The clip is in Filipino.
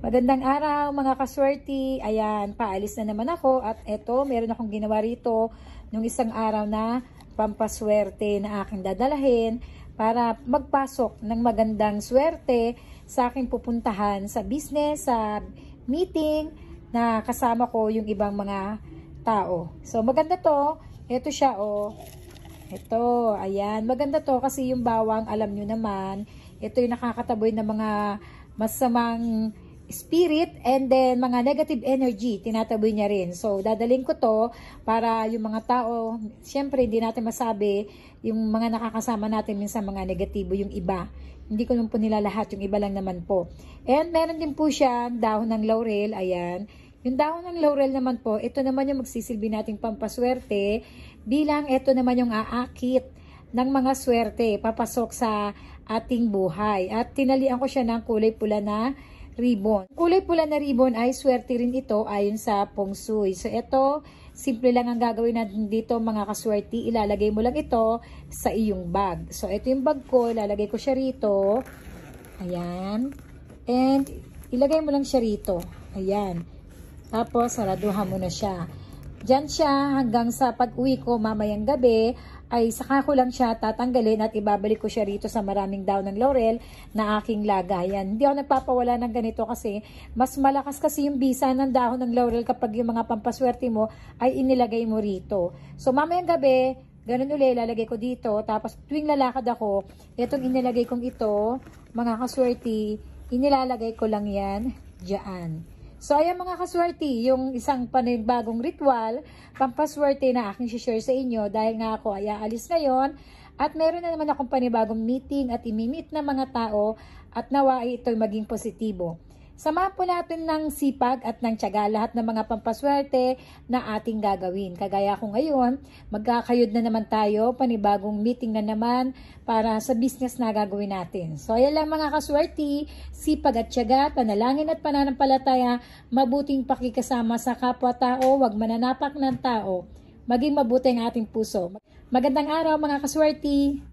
Magandang araw mga kaswerte. Ayan, paalis na naman ako at eto, meron akong ginawa rito nung isang araw na pampaswerte na aking dadalahin para magpasok ng magandang swerte sa aking pupuntahan sa business, sa meeting na kasama ko yung ibang mga tao. So maganda to. Ito siya oh. Ito, ayan. Maganda to kasi yung bawang, alam nyo naman, ito yung nakakataboy ng mga masamang spirit and then mga negative energy, tinataboy niya rin. So, dadaling ko to para yung mga tao, syempre hindi natin masabi yung mga nakakasama natin minsan mga negatibo, yung iba. Hindi ko naman po nila lahat, yung iba lang naman po. And meron din po siya dahon ng laurel, ayan. Yung dahon ng laurel naman po, ito naman yung magsisilbi nating pampaswerte bilang ito naman yung aakit ng mga swerte papasok sa ating buhay. At tinalian ko siya ng kulay pula na ribbon. Kulay pula na ribbon ay swerte rin ito ayon sa feng Sui. So ito, simple lang ang gagawin natin dito mga kaswerte. Ilalagay mo lang ito sa iyong bag. So ito yung bag ko, ilalagay ko siya rito. Ayan. And ilagay mo lang siya rito. Ayan. Tapos saraduhan mo na siya. Diyan siya hanggang sa pag-uwi ko mamayang gabi ay saka ko lang siya tatanggalin at ibabalik ko siya rito sa maraming daw ng laurel na aking lagayan. Hindi ako nagpapawala ng ganito kasi mas malakas kasi yung bisa ng dahon ng laurel kapag yung mga pampaswerte mo ay inilagay mo rito. So mamayang gabi, ganun ulit, lalagay ko dito. Tapos tuwing lalakad ako, itong inilagay kong ito, mga kaswerte, inilalagay ko lang yan dyan. So, ayan mga kaswerte, yung isang panibagong ritual, pampaswerte na aking share sa inyo dahil nga ako ay aalis ngayon at meron na naman akong panibagong meeting at imimit na mga tao at nawa ito'y maging positibo. Sama po natin ng sipag at ng tiyaga lahat ng mga pampaswerte na ating gagawin. Kagaya ko ngayon, magkakayod na naman tayo, panibagong meeting na naman para sa business na gagawin natin. So ayan lang mga kaswerte, sipag at tiyaga, panalangin at pananampalataya, mabuting pakikasama sa kapwa-tao, wag mananapak ng tao. Maging mabuti ang ating puso. Magandang araw mga kaswerte!